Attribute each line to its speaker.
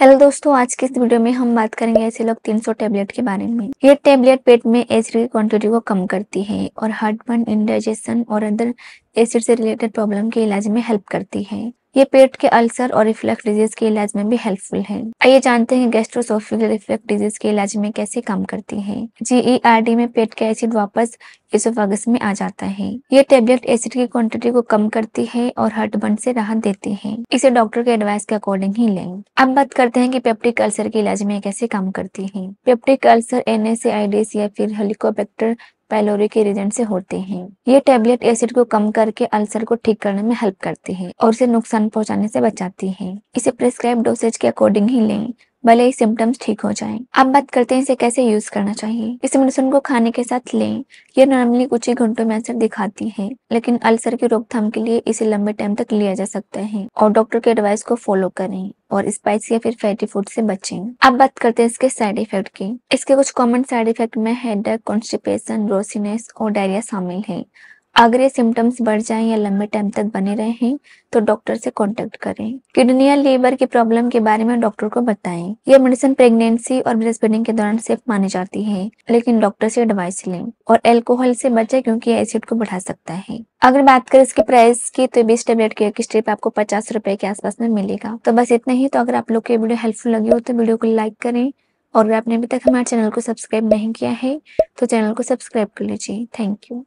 Speaker 1: Hello दोस्तों आज के इस वीडियो में हम बात करेंगे ऐसे लोग 300 टैबलेट के बारे में ये टैबलेट पेट में एसिड की क्वांटिटी को कम करती है और हार्ट बर्न इंडाइजेशन और अदर एसिड से रिलेटेड प्रॉब्लम के इलाज में हेल्प करती है ये पेट के अल्सर और रिफ्लेक्स डिजीज के इलाज में भी हेल्पफुल है आइए जानते हैं गैस्ट्रोसोफिकल रिफ्लेक्स डिजीज के इलाज में कैसे काम करती है जीईआरडी e में पेट के एसिड वापस इसोफागस में आ जाता है ये टेबलेट एसिड की क्वांटिटी को कम करती है और हर्ट बन से राहत देती है इसे डॉक्टर के एडवाइस के अकॉर्डिंग ही लें अब बात करते हैं कि पेप्टिक अल्सर के इलाज में कैसे काम करती है पेप्टिक अल्सर एन या फिर हेलिकोबैक्टर पैलोरी के रीजन से होते हैं ये टेबलेट एसिड को कम करके अल्सर को ठीक करने में हेल्प करती है और इसे नुकसान पहुंचाने से बचाती है इसे प्रिस्क्राइब डोसेज के अकॉर्डिंग ही लें भले ही सिम्टम्स ठीक हो जाएं। अब बात करते हैं इसे कैसे यूज करना चाहिए इस मेडिसिन को खाने के साथ लें यह नॉर्मली कुछ ही घंटों में असर दिखाती है लेकिन अल्सर की रोकथाम के लिए इसे लंबे टाइम तक लिया जा सकता है और डॉक्टर के एडवाइस को फॉलो करें और स्पाइसी या फिर फैटी फूड से बचें अब बात करते हैं इसके साइड इफेक्ट की इसके कुछ कॉमन साइड इफेक्ट में हेडेक कॉन्स्टिपेशन रोसीनेस और डायरिया शामिल है अगर ये सिम्टम्स बढ़ जाएं या लंबे टाइम तक बने रहे तो डॉक्टर से कांटेक्ट करें किडनी या लीवर की प्रॉब्लम के बारे में डॉक्टर को बताएं यह मेडिसिन प्रेगनेंसी और ब्रेस्ट फीडिंग के दौरान सेफ मानी जाती है लेकिन डॉक्टर से एडवाइस लें और एल्कोहल से बचें क्योंकि एसिड को बढ़ा सकता है अगर बात करें इसके प्राइस की तो बीस टेबलेट की एक स्ट्रिप आपको पचास रुपए के आसपास में मिलेगा तो बस इतना ही तो अगर आप लोग की वीडियो हेल्पफुल लगी हो तो वीडियो को लाइक करें और अगर आपने अभी तक हमारे चैनल को सब्सक्राइब नहीं किया है तो चैनल को सब्सक्राइब कर लीजिए थैंक यू